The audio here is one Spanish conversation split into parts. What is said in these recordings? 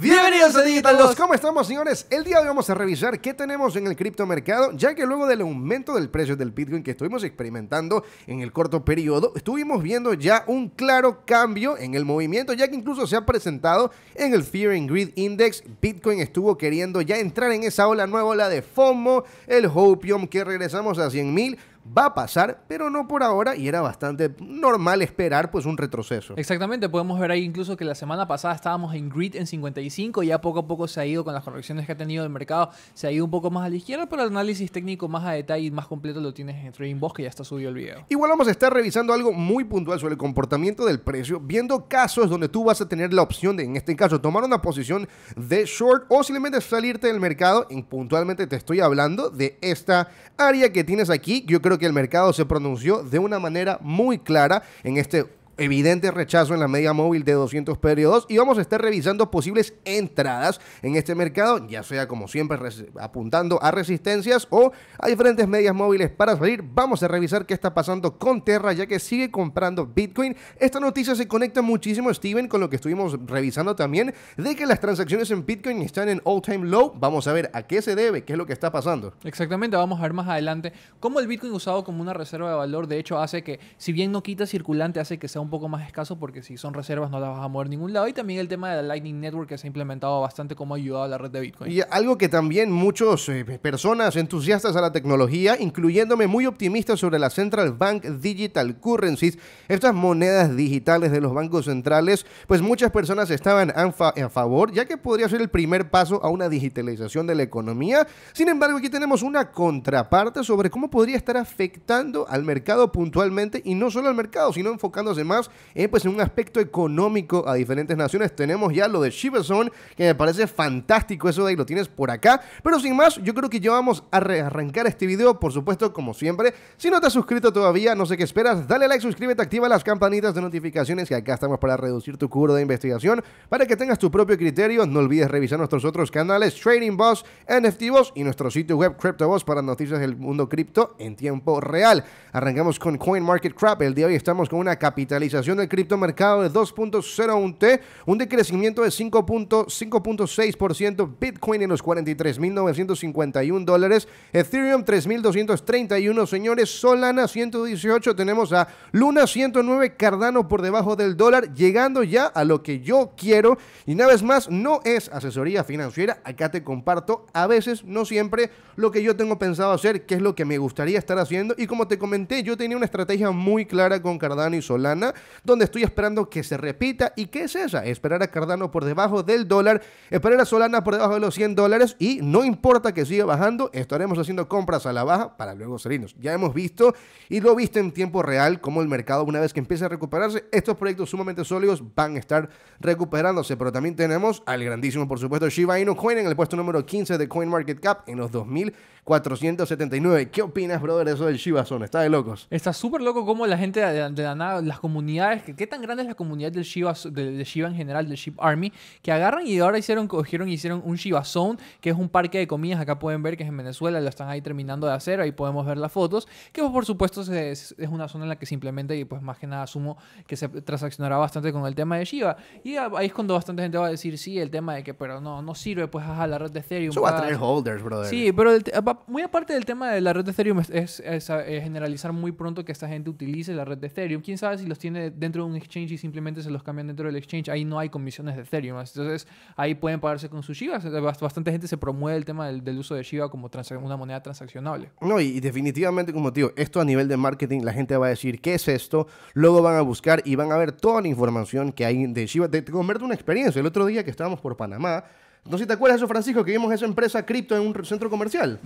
Bienvenidos a Digital ¿Cómo estamos, señores? El día de hoy vamos a revisar qué tenemos en el criptomercado, ya que luego del aumento del precio del Bitcoin que estuvimos experimentando en el corto periodo, estuvimos viendo ya un claro cambio en el movimiento, ya que incluso se ha presentado en el Fear and Greed Index. Bitcoin estuvo queriendo ya entrar en esa ola nueva, ola de FOMO, el Hopium, que regresamos a $100,000 va a pasar, pero no por ahora y era bastante normal esperar pues un retroceso. Exactamente, podemos ver ahí incluso que la semana pasada estábamos en grid en 55, ya poco a poco se ha ido con las correcciones que ha tenido el mercado, se ha ido un poco más a la izquierda, pero el análisis técnico más a detalle y más completo lo tienes en Trading Boss que ya está subido el video. Igual vamos a estar revisando algo muy puntual sobre el comportamiento del precio, viendo casos donde tú vas a tener la opción de en este caso tomar una posición de short o simplemente salirte del mercado, y puntualmente te estoy hablando de esta área que tienes aquí, yo creo que el mercado se pronunció de una manera muy clara en este evidente rechazo en la media móvil de 200 periodos y vamos a estar revisando posibles entradas en este mercado, ya sea como siempre apuntando a resistencias o a diferentes medias móviles para salir. Vamos a revisar qué está pasando con Terra ya que sigue comprando Bitcoin. Esta noticia se conecta muchísimo, Steven, con lo que estuvimos revisando también de que las transacciones en Bitcoin están en all time low. Vamos a ver a qué se debe, qué es lo que está pasando. Exactamente, vamos a ver más adelante cómo el Bitcoin usado como una reserva de valor de hecho hace que si bien no quita circulante hace que sea un poco más escaso porque si son reservas no las vas a mover a ningún lado. Y también el tema de la Lightning Network que se ha implementado bastante como ha ayudado a la red de Bitcoin. Y algo que también muchas eh, personas entusiastas a la tecnología, incluyéndome muy optimista sobre la Central Bank Digital Currencies, estas monedas digitales de los bancos centrales, pues muchas personas estaban a favor, ya que podría ser el primer paso a una digitalización de la economía. Sin embargo, aquí tenemos una contraparte sobre cómo podría estar afectando al mercado puntualmente y no solo al mercado, sino enfocándose más eh, pues en un aspecto económico a diferentes naciones. Tenemos ya lo de Shiverson, que me parece fantástico eso de ahí, lo tienes por acá. Pero sin más, yo creo que ya vamos a arrancar este video, por supuesto, como siempre. Si no te has suscrito todavía, no sé qué esperas, dale like, suscríbete, activa las campanitas de notificaciones que acá estamos para reducir tu cubro de investigación, para que tengas tu propio criterio. No olvides revisar nuestros otros canales, Trading Boss, NFT Boss y nuestro sitio web Crypto Boss para noticias del mundo cripto en tiempo real. Arrancamos con Coin Market Crap, El día de hoy estamos con una capital realización del criptomercado de 2.01T, un decrecimiento de 5.6%, Bitcoin en los 43.951 dólares, Ethereum 3.231, señores, Solana 118, tenemos a Luna 109, Cardano por debajo del dólar, llegando ya a lo que yo quiero. Y una vez más, no es asesoría financiera, acá te comparto a veces, no siempre, lo que yo tengo pensado hacer, qué es lo que me gustaría estar haciendo. Y como te comenté, yo tenía una estrategia muy clara con Cardano y Solana donde estoy esperando que se repita. ¿Y qué es esa? Esperar a Cardano por debajo del dólar, esperar a Solana por debajo de los 100 dólares y no importa que siga bajando, estaremos haciendo compras a la baja para luego salirnos. Ya hemos visto y lo visto en tiempo real como el mercado una vez que empiece a recuperarse, estos proyectos sumamente sólidos van a estar recuperándose, pero también tenemos al grandísimo, por supuesto, Shiba Inu Coin en el puesto número 15 de CoinMarketCap en los 2000 479. ¿Qué opinas, brother, de eso del Zone? Está de locos. Está súper loco cómo la gente de, la nada, las comunidades, ¿qué tan grande es la comunidad del Shiba de Shiva en general, del Ship Army, que agarran y ahora hicieron, cogieron y hicieron un Zone, que es un parque de comidas, acá pueden ver que es en Venezuela, lo están ahí terminando de hacer, ahí podemos ver las fotos, que por supuesto es, una zona en la que simplemente, y pues más que nada asumo que se transaccionará bastante con el tema de Shiba. Y ahí es cuando bastante gente va a decir, sí, el tema de que, pero no, no sirve, pues, a la red de Ethereum. Eso va a holders, brother. Sí, pero el, muy aparte del tema de la red de Ethereum, es, eh, generalizar muy pronto que esta gente utilice la red de Ethereum. Quién sabe si los tiene dentro de un exchange y simplemente se los cambian dentro del exchange. Ahí no hay comisiones de Ethereum. Entonces, ahí pueden pagarse con sus Shiba. Eh, bastante gente se promueve el tema del, del uso de Shiva como una moneda transaccionable. No, y, definitivamente, como te digo, esto a nivel de marketing, la gente va a decir, ¿qué es esto? Luego van a buscar y van a ver toda la información que hay de Shiba. Te, convierte una experiencia. El otro día que estábamos por Panamá, no sé si te acuerdas eso, Francisco, que vimos esa empresa cripto en un centro comercial.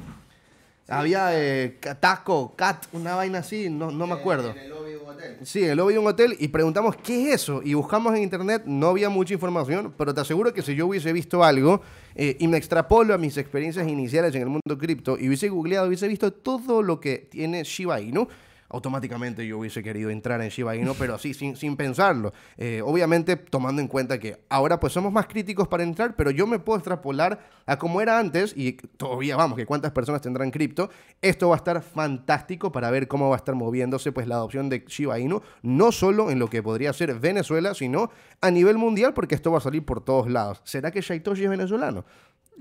Había eh, Taco, Cat, una vaina así, no, no me eh, acuerdo. En el lobby de un hotel. Sí, en el lobby de un hotel y preguntamos qué es eso. Y buscamos en internet, no había mucha información, pero te aseguro que si yo hubiese visto algo eh, y me extrapolo a mis experiencias iniciales en el mundo cripto y hubiese googleado, hubiese visto todo lo que tiene Shiba Inu automáticamente yo hubiese querido entrar en Shiba Inu, pero así, sin, sin pensarlo. Eh, obviamente tomando en cuenta que ahora pues somos más críticos para entrar, pero yo me puedo extrapolar a como era antes y todavía vamos, que cuántas personas tendrán cripto. Esto va a estar fantástico para ver cómo va a estar moviéndose pues la adopción de Shiba Inu, no solo en lo que podría ser Venezuela, sino a nivel mundial, porque esto va a salir por todos lados. ¿Será que Shaitoshi es venezolano?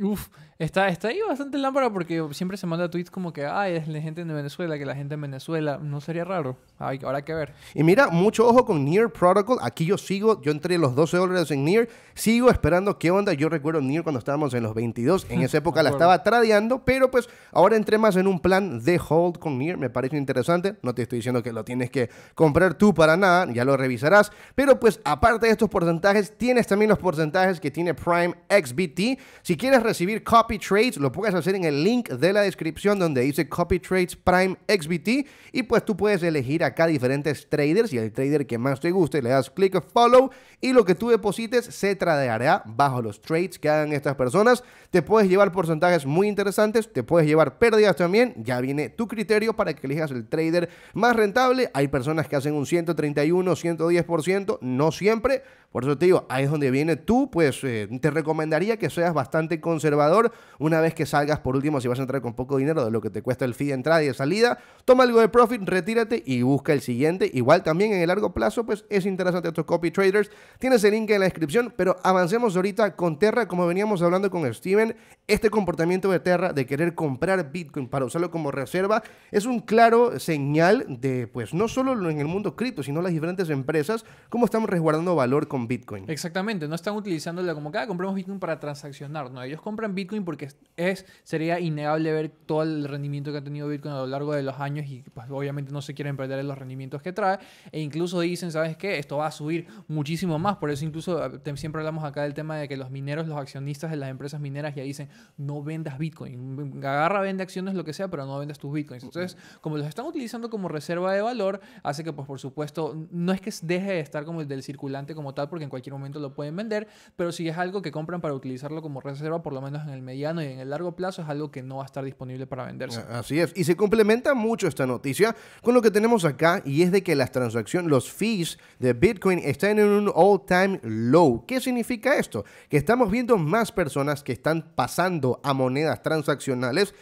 Uf, está, ahí bastante lámpara porque siempre se manda tweets como que, ay, es la gente de Venezuela, que la gente en Venezuela, no sería raro. Ay, habrá que ver. Y mira, mucho ojo con Near Protocol. Aquí yo sigo, yo entré los 12 dólares en Near, sigo esperando qué onda. Yo recuerdo Near cuando estábamos en los 22, en esa época la estaba tradeando, pero pues ahora entré más en un plan de hold con Near, me parece interesante. No te estoy diciendo que lo tienes que comprar tú para nada, ya lo revisarás. Pero pues aparte de estos porcentajes, tienes también los porcentajes que tiene Prime XBT. Si quieres recibir copy trades, lo puedes hacer en el link de la descripción donde dice copy trades Prime XBT y pues tú puedes elegir acá diferentes traders y el trader que más te guste le das clic follow y lo que tú deposites se tradeará bajo los trades que hagan estas personas. Te puedes llevar porcentajes muy interesantes, te puedes llevar pérdidas también, ya viene tu criterio para que elijas el trader más rentable. Hay personas que hacen un 131, 110%, no siempre, por eso te digo, ahí es donde viene tú, pues eh, te recomendaría que seas bastante conservador, una vez que salgas, por último, si vas a entrar con poco dinero de lo que te cuesta el fee de entrada y de salida, toma algo de profit, retírate y busca el siguiente. Igual también en el largo plazo, pues es interesante estos copy traders. Tienes el link en la descripción, pero avancemos ahorita con Terra, como veníamos hablando con Steven, este comportamiento de Terra de querer comprar Bitcoin para usarlo como reserva es un claro señal de, pues, no solo en el mundo cripto, sino las diferentes empresas, cómo estamos resguardando valor con Bitcoin. Exactamente, no están utilizándolo como cada ah, compramos Bitcoin para transaccionar, no, ellos compran Bitcoin porque es, sería innegable ver todo el rendimiento que ha tenido Bitcoin a lo largo de los años y pues obviamente no se quieren perder los rendimientos que trae. E incluso dicen, ¿sabes qué? Esto va a subir muchísimo más. Por eso incluso ah, siempre hablamos acá del tema de que los mineros, los accionistas de las empresas mineras ya dicen, no vendas Bitcoin. Agarra, vende acciones, lo que sea, pero no vendas tus Bitcoins. Entonces, como los están utilizando como reserva de valor, hace que pues por supuesto, no es que deje de estar como el del circulante como tal, porque en cualquier momento lo pueden vender, pero si es algo que compran para utilizarlo como reserva por lo menos en el mediano y en el largo plazo, es algo que no va a estar disponible para venderse. Así es. Y se complementa mucho esta noticia con lo que tenemos acá y es de que las transacciones, los fees de Bitcoin están en un all-time low. ¿Qué significa esto? Que estamos viendo más personas que están pasando a monedas transaccionales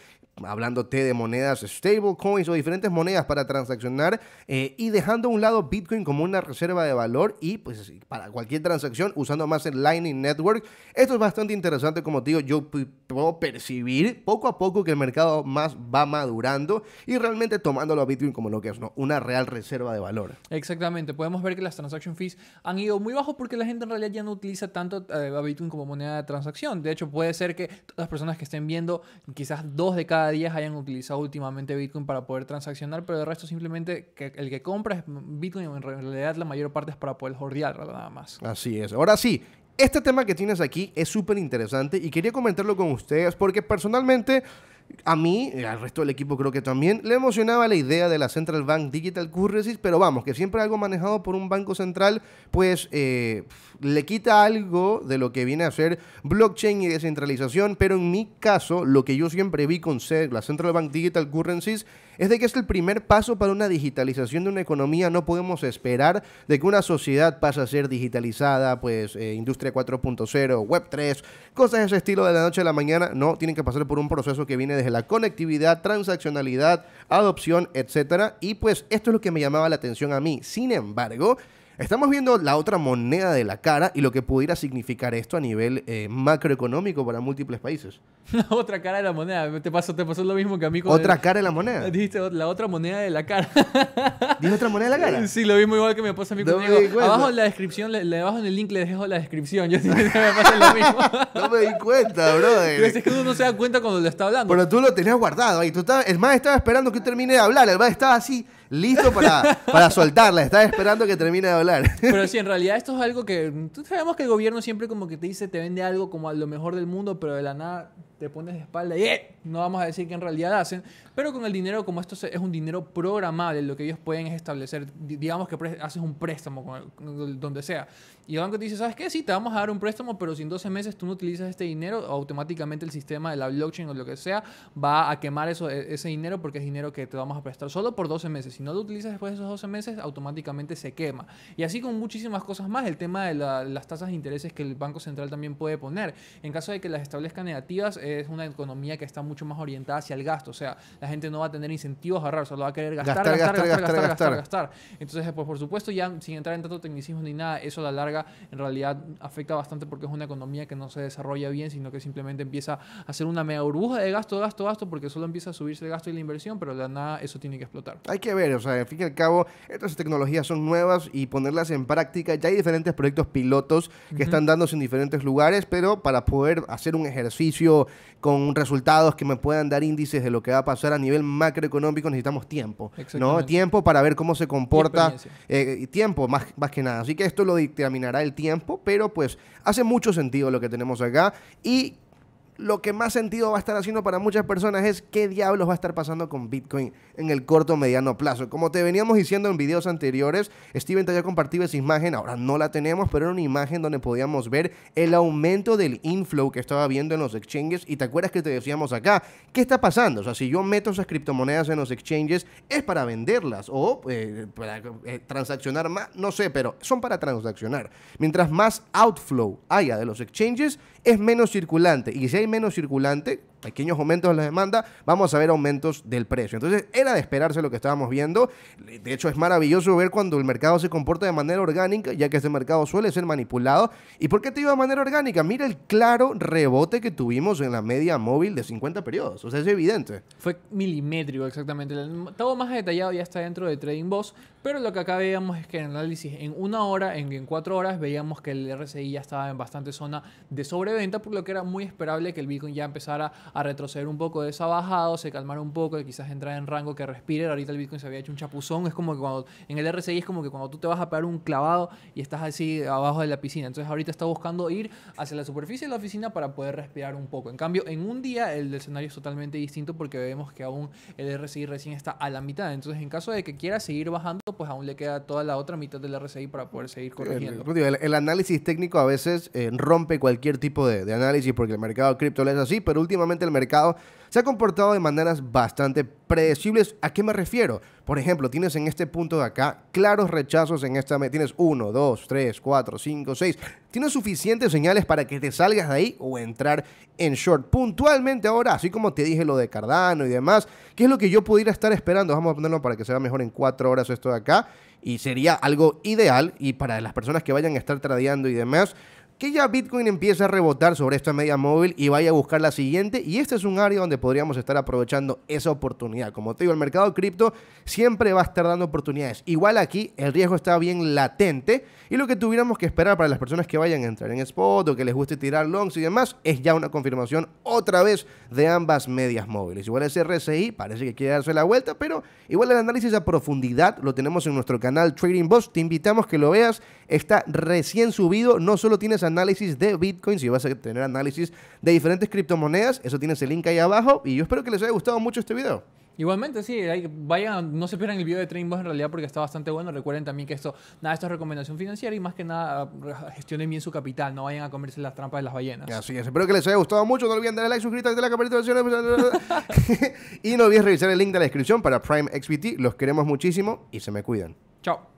hablándote de monedas stablecoins o diferentes monedas para transaccionar eh, y dejando a un lado Bitcoin como una reserva de valor y pues para cualquier transacción usando más el Lightning Network. Esto es bastante interesante, como digo, yo puedo percibir poco a poco que el mercado más va madurando y realmente tomándolo a Bitcoin como lo que es, Una real reserva de valor. Exactamente, podemos ver que las transaction fees han ido muy bajo porque la gente en realidad ya no utiliza tanto eh, a Bitcoin como moneda de transacción. De hecho, puede ser que las personas que estén viendo, quizás dos de cada cada hayan utilizado últimamente Bitcoin para poder transaccionar, pero el resto simplemente que el que compra es Bitcoin, en realidad la mayor parte es para poder jordear nada más. Así es. Ahora sí, este tema que tienes aquí es súper interesante y quería comentarlo con ustedes porque personalmente a mí, eh, al resto del equipo creo que también, le emocionaba la idea de la Central Bank Digital Currencies, pero vamos, que siempre algo manejado por un banco central, pues eh, le quita algo de lo que viene a ser blockchain y descentralización, pero en mi caso, lo que yo siempre vi con la Central Bank Digital Currencies es de que es el primer paso para una digitalización de una economía. No podemos esperar de que una sociedad pase a ser digitalizada, pues eh, industria 4.0, web 3, cosas de ese estilo de la noche a la mañana. No, tienen que pasar por un proceso que viene desde la conectividad, transaccionalidad, adopción, etcétera. Y pues esto es lo que me llamaba la atención a mí. Sin embargo, Estamos viendo la otra moneda de la cara y lo que pudiera significar esto a nivel eh, macroeconómico para múltiples países. La otra cara de la moneda. Te pasó, te pasó lo mismo que a mí. Con ¿Otra cara de la moneda? Dijiste la otra moneda de la cara. ¿Dije otra moneda de la cara? Sí, lo mismo igual que me pasó a mí conmigo. Abajo en la descripción, abajo en el link le dejo la descripción. Yo me pasa lo mismo. no me di cuenta, brother. Es que uno no se da cuenta cuando le está hablando. Pero tú lo tenías guardado ahí. Tú el más estaba esperando que termine de hablar. El más estaba así listo para, para soltarla, Estás esperando que termine de hablar. Pero sí, en realidad esto es algo que... Sabemos que el gobierno siempre como que te dice, te vende algo como a lo mejor del mundo, pero de la nada te pones de espalda y eh, no vamos a decir que en realidad hacen, pero con el dinero, como esto es un dinero programable, lo que ellos pueden es establecer, digamos que haces un préstamo donde sea, y el banco te dice, ¿sabes qué? Sí, te vamos a dar un préstamo, pero si en 12 meses tú no utilizas este dinero, automáticamente el sistema de la blockchain o lo que sea va a quemar eso, e, ese dinero porque es dinero que te vamos a prestar solo por 12 meses. Si no lo utilizas después de esos 12 meses, automáticamente se quema. Y así con muchísimas cosas más, el tema de las tasas de intereses que el Banco Central también puede poner. En caso de que las establezcan negativas, eh, es una economía que está mucho más orientada hacia el gasto. O sea, la gente no va a tener incentivos a ahorrar, solo va a querer gastar, gastar, gastar, gastar, gastar, gastar. Entonces, eh, pues por supuesto, ya sin entrar en tanto tecnicismo ni nada, eso a la larga en realidad afecta bastante porque es una economía que no se desarrolla bien, sino que simplemente empieza a hacer una mega burbuja de gasto, gasto, gasto, porque solo empieza a subirse el gasto y la inversión, pero de nada eso tiene que explotar. Hay que ver, o sea, en fin y al cabo, estas tecnologías son nuevas y ponerlas en práctica, ya hay diferentes proyectos pilotos que están dándose en diferentes lugares, pero para poder hacer un ejercicio con resultados que me puedan dar índices de lo que va a pasar a nivel macroeconómico, necesitamos tiempo, ¿no? Tiempo para ver cómo se comporta, eh, tiempo más, más que nada. Así que esto lo determinará el tiempo, pero pues hace mucho sentido lo que tenemos acá y lo que más sentido va a estar haciendo para muchas personas es qué diablos va a estar pasando con Bitcoin en el corto o mediano plazo. Como te veníamos diciendo en videos anteriores, Steven te había compartido esa imagen, ahora no la tenemos, pero era una imagen donde podíamos ver el aumento del inflow que estaba viendo en los exchanges. Y te acuerdas que te decíamos acá, ¿qué está pasando? O sea, si yo meto esas criptomonedas en los exchanges, es para venderlas o eh, para eh, transaccionar más, no sé, pero son para transaccionar. Mientras más outflow haya de los exchanges, es menos circulante. Y si menos circulante, pequeños aumentos de la demanda, vamos a ver aumentos del precio. Entonces era de esperarse lo que estábamos viendo. De hecho es maravilloso ver cuando el mercado se comporta de manera orgánica, ya que este mercado suele ser manipulado. ¿Y por qué te iba de manera orgánica? Mira el claro rebote que tuvimos en la media móvil de 50 periodos. O sea, es evidente. Fue milimétrico, exactamente. Todo más detallado ya está dentro de Trading Boss, pero lo que acá veíamos es que en análisis en una hora, en, en cuatro horas, veíamos que el RSI ya estaba en bastante zona de sobreventa, por lo que era muy esperable que el Bitcoin ya empezara a a retroceder un poco de esa bajada, se calmar un poco, y quizás entrar en rango, que respire. Ahorita el Bitcoin se había hecho un chapuzón. Es como que cuando en el RSI es como que cuando tú te vas a pegar un clavado y estás así abajo de la piscina. Entonces ahorita está buscando ir hacia la superficie de la oficina para poder respirar un poco. En cambio, en un día el escenario es totalmente distinto porque vemos que aún el RSI recién está a la mitad. Entonces, en caso de que quiera seguir bajando, pues aún le queda toda la otra mitad del RSI para poder seguir corrigiendo. El, análisis técnico a veces eh, rompe cualquier tipo de, de análisis porque el mercado cripto es así, pero últimamente el mercado se ha comportado de maneras bastante predecibles. ¿A qué me refiero? Por ejemplo, tienes en este punto de acá claros rechazos en esta... Tienes 1, 2, 3, 4, 5, 6. Tienes suficientes señales para que te salgas de ahí o entrar en short. Puntualmente ahora, así como te dije lo de Cardano y demás, ¿qué es lo que yo pudiera estar esperando? Vamos a ponerlo para que se vea mejor en 4 horas esto de acá. Y sería algo ideal y para las personas que vayan a estar tradeando y demás, que ya Bitcoin empieza a rebotar sobre esta media móvil y vaya a buscar la siguiente. Y este es un área donde podríamos estar aprovechando esa oportunidad. Como te digo, el mercado cripto siempre va a estar dando oportunidades. Igual aquí el riesgo está bien latente y lo que tuviéramos que esperar para las personas que vayan a entrar en spot o que les guste tirar longs y demás es ya una confirmación otra vez de ambas medias móviles. Igual ese RSI parece que quiere darse la vuelta, pero igual el análisis a profundidad lo tenemos en nuestro canal Trading Boss. Te invitamos que lo veas. Está recién subido, no solo tienes análisis análisis de Bitcoin, si vas a tener análisis de diferentes criptomonedas, eso tienes el link ahí abajo y yo espero que les haya gustado mucho este video. Igualmente, sí, vayan, no se pierdan el video de Boss en realidad porque está bastante bueno. Recuerden también que esto, nada, esto es recomendación financiera y más que nada ah, gestionen bien su capital, no vayan a comerse las trampas de las ballenas. Así es, espero que les haya gustado mucho. No olviden darle like, suscribirse, pues, la campanita y no olviden revisar el link de la descripción para Prime XBT. Los queremos muchísimo y se me cuidan. Chao.